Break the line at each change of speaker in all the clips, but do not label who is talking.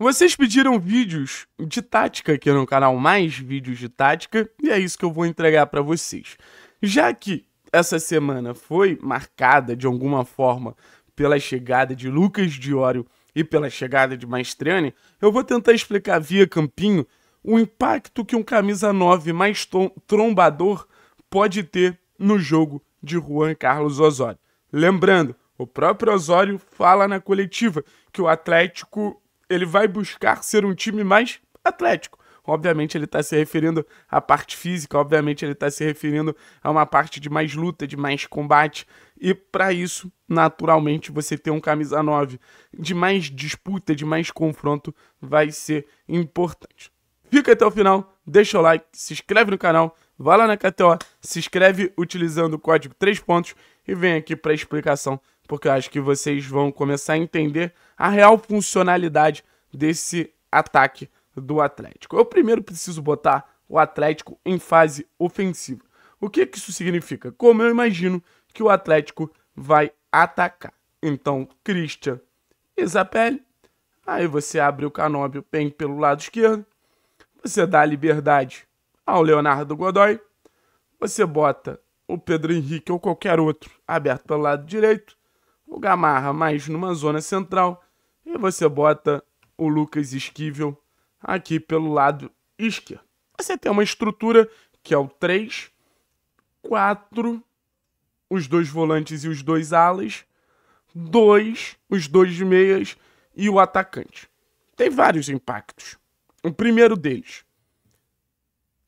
Vocês pediram vídeos de tática aqui no canal, mais vídeos de tática, e é isso que eu vou entregar para vocês. Já que essa semana foi marcada de alguma forma pela chegada de Lucas Diório e pela chegada de Maestrani, eu vou tentar explicar via Campinho o impacto que um camisa 9 mais trombador pode ter no jogo de Juan Carlos Osório. Lembrando, o próprio Osório fala na coletiva que o Atlético ele vai buscar ser um time mais atlético. Obviamente ele está se referindo à parte física, obviamente ele está se referindo a uma parte de mais luta, de mais combate. E para isso, naturalmente, você ter um camisa 9 de mais disputa, de mais confronto, vai ser importante. Fica até o final, deixa o like, se inscreve no canal, vai lá na KTO, se inscreve utilizando o código 3 pontos e vem aqui para a explicação porque eu acho que vocês vão começar a entender a real funcionalidade desse ataque do Atlético. Eu primeiro preciso botar o Atlético em fase ofensiva. O que, que isso significa? Como eu imagino que o Atlético vai atacar. Então, Christian Isapelli. Aí você abre o Canóbio bem pelo lado esquerdo. Você dá liberdade ao Leonardo Godoy. Você bota o Pedro Henrique ou qualquer outro aberto pelo lado direito o Gamarra mais numa zona central e você bota o Lucas Esquivel aqui pelo lado esquerdo. Você tem uma estrutura que é o 3, 4, os dois volantes e os dois alas, 2, os dois meias e o atacante. Tem vários impactos. O primeiro deles,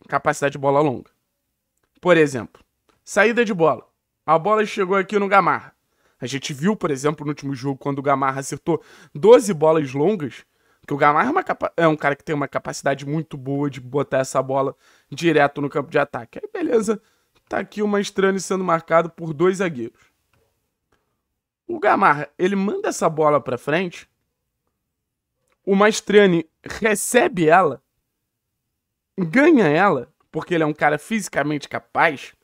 capacidade de bola longa. Por exemplo, saída de bola. A bola chegou aqui no Gamarra. A gente viu, por exemplo, no último jogo, quando o Gamarra acertou 12 bolas longas, que o Gamarra é, capa... é um cara que tem uma capacidade muito boa de botar essa bola direto no campo de ataque. Aí, beleza, tá aqui o Mastrani sendo marcado por dois zagueiros. O Gamarra, ele manda essa bola para frente, o Mastrani recebe ela, ganha ela, porque ele é um cara fisicamente capaz,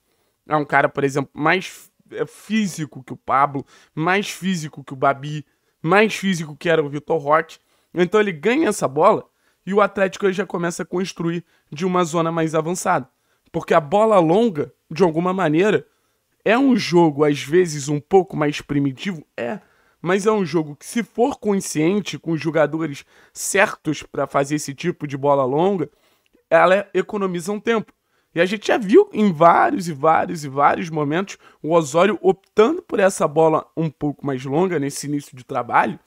é um cara, por exemplo, mais é físico que o Pablo, mais físico que o Babi, mais físico que era o Vitor Roque. Então ele ganha essa bola e o Atlético já começa a construir de uma zona mais avançada. Porque a bola longa, de alguma maneira, é um jogo às vezes um pouco mais primitivo, é, mas é um jogo que se for consciente com os jogadores certos para fazer esse tipo de bola longa, ela economiza um tempo. E a gente já viu em vários e vários e vários momentos o Osório optando por essa bola um pouco mais longa nesse início de trabalho,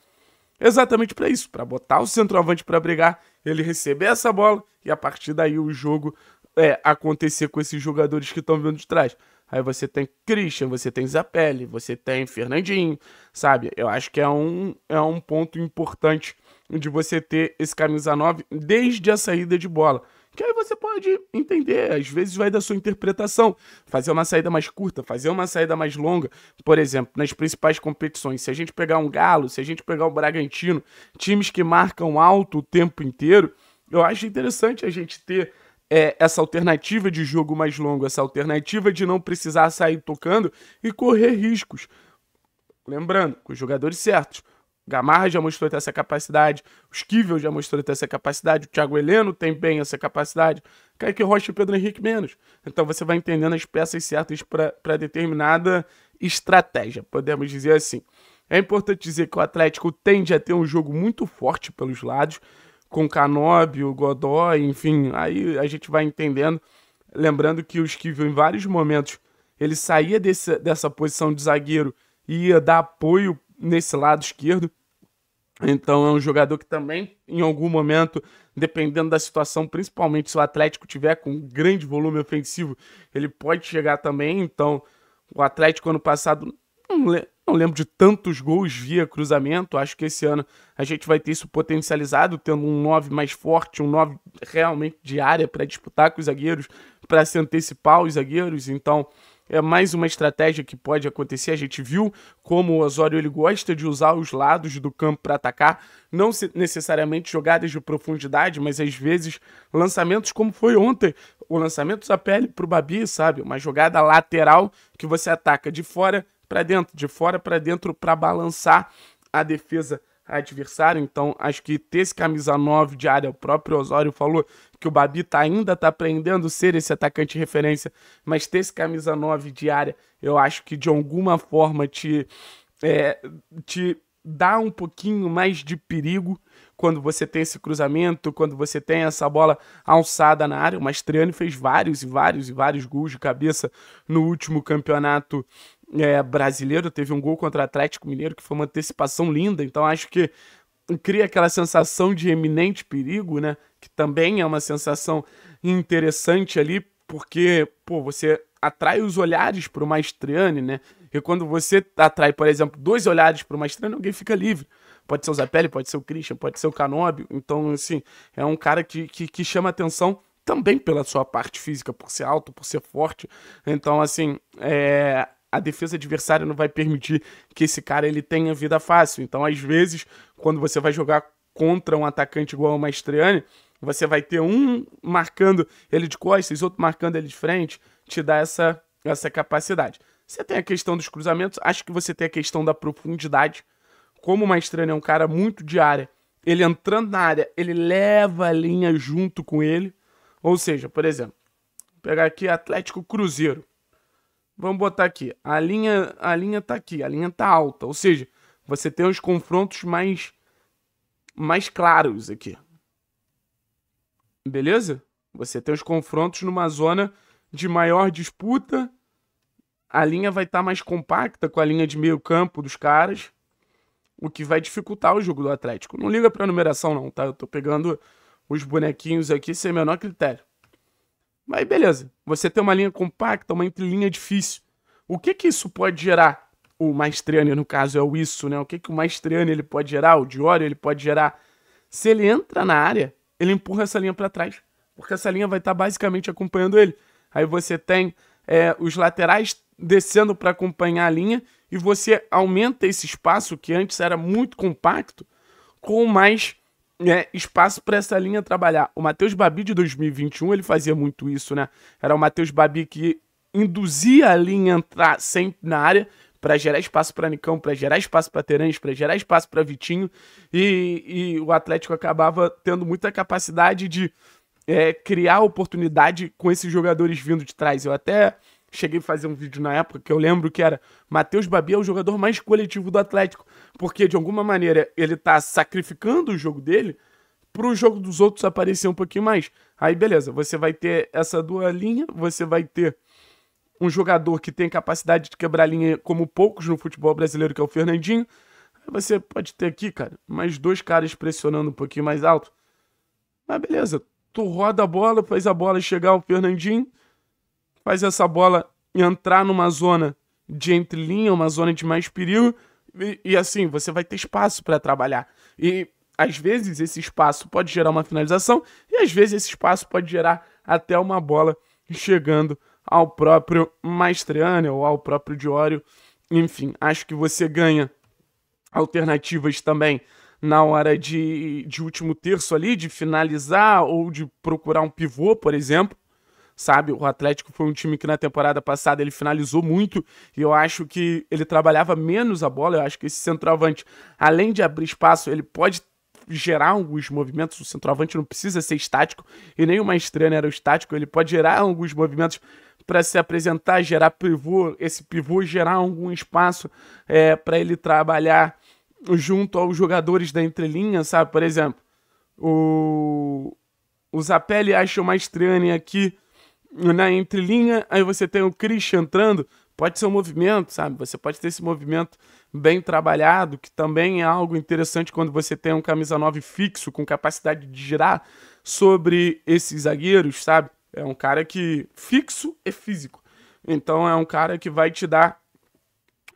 exatamente para isso, para botar o centroavante para brigar, ele receber essa bola e a partir daí o jogo é, acontecer com esses jogadores que estão vindo de trás. Aí você tem Christian, você tem Zapelli, você tem Fernandinho, sabe? Eu acho que é um, é um ponto importante de você ter esse camisa 9 desde a saída de bola. Que aí você pode entender, às vezes vai da sua interpretação, fazer uma saída mais curta, fazer uma saída mais longa. Por exemplo, nas principais competições, se a gente pegar um Galo, se a gente pegar o um Bragantino, times que marcam alto o tempo inteiro, eu acho interessante a gente ter é, essa alternativa de jogo mais longo, essa alternativa de não precisar sair tocando e correr riscos. Lembrando, com os jogadores certos. Gamarra já mostrou ter essa capacidade, o Esquivel já mostrou ter essa capacidade, o Thiago Heleno tem bem essa capacidade, Kaique Rocha e o Pedro Henrique menos. Então você vai entendendo as peças certas para determinada estratégia, podemos dizer assim. É importante dizer que o Atlético tende a ter um jogo muito forte pelos lados, com Canóbio, Godoy, enfim, aí a gente vai entendendo. Lembrando que o Esquivel, em vários momentos, ele saía desse, dessa posição de zagueiro e ia dar apoio nesse lado esquerdo. Então é um jogador que também, em algum momento, dependendo da situação, principalmente se o Atlético tiver com um grande volume ofensivo, ele pode chegar também. Então, o Atlético ano passado, não, le não lembro de tantos gols via cruzamento. Acho que esse ano a gente vai ter isso potencializado, tendo um 9 mais forte, um 9 realmente de área para disputar com os zagueiros, para se antecipar os zagueiros. Então, é mais uma estratégia que pode acontecer. A gente viu como o Osório ele gosta de usar os lados do campo para atacar, não necessariamente jogadas de profundidade, mas às vezes lançamentos como foi ontem, o lançamento da pele para o Babi, sabe? Uma jogada lateral que você ataca de fora para dentro, de fora para dentro para balançar a defesa adversário. Então, acho que ter esse camisa 9 de área, o próprio Osório falou que o Babita tá ainda está aprendendo a ser esse atacante de referência, mas ter esse camisa 9 de área, eu acho que de alguma forma te, é, te dá um pouquinho mais de perigo quando você tem esse cruzamento, quando você tem essa bola alçada na área. O Mastriani fez vários e vários e vários gols de cabeça no último campeonato é, brasileiro, teve um gol contra o Atlético Mineiro que foi uma antecipação linda, então acho que cria aquela sensação de eminente perigo, né? Que também é uma sensação interessante ali, porque, pô, você atrai os olhares para o Maestriani, né? E quando você atrai, por exemplo, dois olhares para o Maestriani, alguém fica livre. Pode ser o Zapelli, pode ser o Christian, pode ser o Canóbio. Então, assim, é um cara que, que, que chama atenção também pela sua parte física, por ser alto, por ser forte. Então, assim, é, a defesa adversária não vai permitir que esse cara ele tenha vida fácil. Então, às vezes, quando você vai jogar contra um atacante igual o Maestriani, você vai ter um marcando ele de costas, outro marcando ele de frente, te dá essa, essa capacidade. Você tem a questão dos cruzamentos, acho que você tem a questão da profundidade. Como o Maestriani é um cara muito de área, ele entrando na área, ele leva a linha junto com ele. Ou seja, por exemplo, pegar aqui Atlético Cruzeiro. Vamos botar aqui. A linha, a linha tá aqui, a linha tá alta. Ou seja, você tem os confrontos mais, mais claros aqui. Beleza? Você tem os confrontos numa zona de maior disputa. A linha vai estar tá mais compacta com a linha de meio campo dos caras. O que vai dificultar o jogo do Atlético. Não liga a numeração não, tá? Eu tô pegando os bonequinhos aqui sem menor critério. Mas beleza, você tem uma linha compacta, uma entrelinha difícil. O que que isso pode gerar? O Maestriani, no caso, é o isso, né? O que que o Maestriani ele pode gerar? O Diório ele pode gerar? Se ele entra na área, ele empurra essa linha para trás, porque essa linha vai estar tá basicamente acompanhando ele. Aí você tem é, os laterais descendo para acompanhar a linha e você aumenta esse espaço que antes era muito compacto com mais né, espaço para essa linha trabalhar. O Matheus Babi de 2021, ele fazia muito isso, né? Era o Matheus Babi que induzia a linha a entrar sempre na área para gerar espaço para Nicão, para gerar espaço para Terãs, para gerar espaço para Vitinho, e, e, o Atlético acabava tendo muita capacidade de é, criar oportunidade com esses jogadores vindo de trás. Eu até cheguei a fazer um vídeo na época que eu lembro que era Matheus Babi é o jogador mais coletivo do Atlético. Porque, de alguma maneira, ele tá sacrificando o jogo dele pro jogo dos outros aparecer um pouquinho mais. Aí, beleza, você vai ter essa dualinha você vai ter um jogador que tem capacidade de quebrar linha como poucos no futebol brasileiro, que é o Fernandinho. Você pode ter aqui, cara, mais dois caras pressionando um pouquinho mais alto. Mas beleza, tu roda a bola, faz a bola chegar ao Fernandinho, faz essa bola entrar numa zona de entrelinha, uma zona de mais perigo. E, e assim, você vai ter espaço para trabalhar. E às vezes esse espaço pode gerar uma finalização e às vezes esse espaço pode gerar até uma bola chegando ao próprio Maestriani ou ao próprio Diório. Enfim, acho que você ganha alternativas também na hora de, de último terço ali, de finalizar ou de procurar um pivô, por exemplo sabe? O Atlético foi um time que na temporada passada ele finalizou muito e eu acho que ele trabalhava menos a bola. Eu acho que esse centroavante, além de abrir espaço, ele pode gerar alguns movimentos. O centroavante não precisa ser estático e nem o Maestrano era o estático. Ele pode gerar alguns movimentos para se apresentar, gerar pivô, esse pivô gerar algum espaço é, para ele trabalhar junto aos jogadores da entrelinha, sabe? Por exemplo, o, o Zapelli acha o Maestrani aqui na entrelinha, aí você tem o Christian entrando, pode ser um movimento, sabe? Você pode ter esse movimento bem trabalhado, que também é algo interessante quando você tem um camisa 9 fixo, com capacidade de girar sobre esses zagueiros, sabe? É um cara que fixo é físico. Então é um cara que vai te dar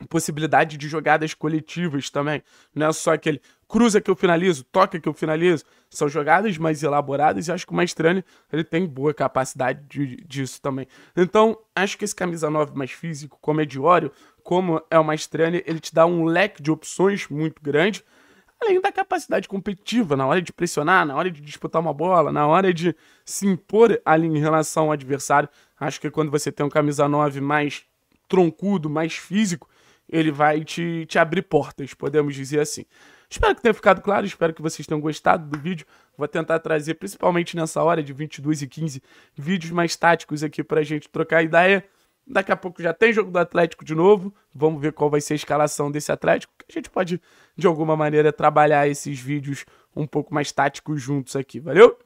possibilidade de jogadas coletivas também. Não é só aquele cruza que eu finalizo, toca que eu finalizo. São jogadas mais elaboradas e acho que o Maestrani ele tem boa capacidade de, disso também. Então, acho que esse camisa 9 mais físico, como é Diório, como é o Maestrani, ele te dá um leque de opções muito grande, além da capacidade competitiva na hora de pressionar, na hora de disputar uma bola, na hora de se impor ali em relação ao adversário. Acho que quando você tem um camisa 9 mais troncudo, mais físico, ele vai te, te abrir portas, podemos dizer assim. Espero que tenha ficado claro, espero que vocês tenham gostado do vídeo. Vou tentar trazer, principalmente nessa hora de 22 e 15, vídeos mais táticos aqui pra gente trocar ideia. Daqui a pouco já tem jogo do Atlético de novo. Vamos ver qual vai ser a escalação desse Atlético. a gente pode, de alguma maneira, trabalhar esses vídeos um pouco mais táticos juntos aqui, valeu?